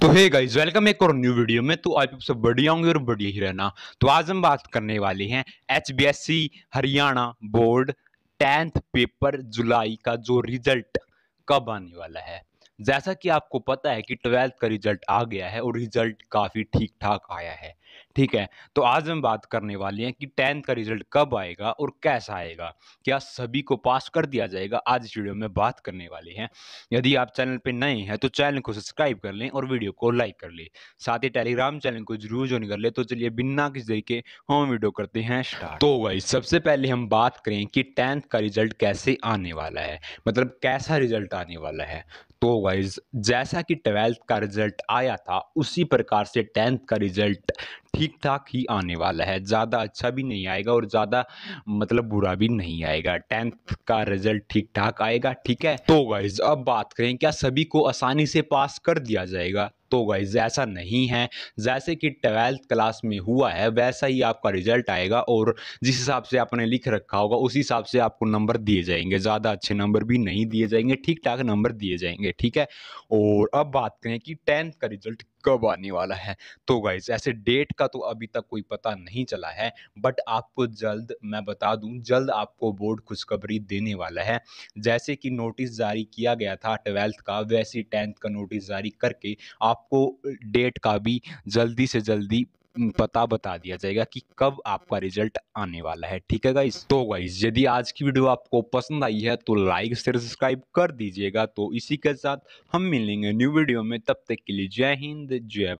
तो hey guys welcome एक और न्यू वीडियो में तो आप सब बढ़िया होंगे और बढ़िया ही रहना तो आज हम बात करने वाले हैं H Haryana board tenth paper जुलाई का जो रिजल्ट कब आने वाला है जैसा कि आपको पता है कि ट्वेल्थ का रिजल्ट आ गया है और रिजल्ट काफ़ी ठीक ठाक आया है ठीक है तो आज हम बात करने वाले हैं कि टेंथ का रिजल्ट कब आएगा और कैसा आएगा क्या सभी को पास कर दिया जाएगा आज इस वीडियो में बात करने वाले हैं यदि आप चैनल पर नए हैं तो चैनल को सब्सक्राइब कर लें और वीडियो को लाइक कर लें साथ ही टेलीग्राम चैनल को जरूर ज्वाइन कर लें तो चलिए बिना किसी तरीके हम वीडियो करते हैं स्टार्ट तो भाई सबसे पहले हम बात करें कि टेंथ का रिजल्ट कैसे आने वाला है मतलब कैसा रिजल्ट आने वाला है तो वाइज जैसा कि ट्वेल्थ का रिजल्ट आया था उसी प्रकार से टेंथ का रिजल्ट ठीक ठाक ही आने वाला है ज़्यादा अच्छा भी नहीं आएगा और ज़्यादा मतलब बुरा भी नहीं आएगा टेंथ का रिजल्ट ठीक ठाक आएगा ठीक है तो वाइज अब बात करें क्या सभी को आसानी से पास कर दिया जाएगा तो गाइज ऐसा नहीं है जैसे कि ट्वेल्थ क्लास में हुआ है वैसा ही आपका रिजल्ट आएगा और जिस हिसाब से आपने लिख रखा होगा उसी हिसाब से आपको नंबर दिए जाएंगे ज़्यादा अच्छे नंबर भी नहीं दिए जाएंगे ठीक ठाक नंबर दिए जाएंगे ठीक है और अब बात करें कि टेंथ का रिजल्ट कब आने वाला है तो गाइज ऐसे डेट का तो अभी तक कोई पता नहीं चला है बट आपको जल्द मैं बता दूं जल्द आपको बोर्ड खुशखबरी देने वाला है जैसे कि नोटिस जारी किया गया था ट्वेल्थ का वैसे टेंथ का नोटिस जारी करके आपको डेट का भी जल्दी से जल्दी पता बता दिया जाएगा कि कब आपका रिजल्ट आने वाला है ठीक है गाइस तो गाइस यदि आज की वीडियो आपको पसंद आई है तो लाइक शेयर सब्सक्राइब कर दीजिएगा तो इसी के साथ हम मिलेंगे न्यू वीडियो में तब तक के लिए जय हिंद जय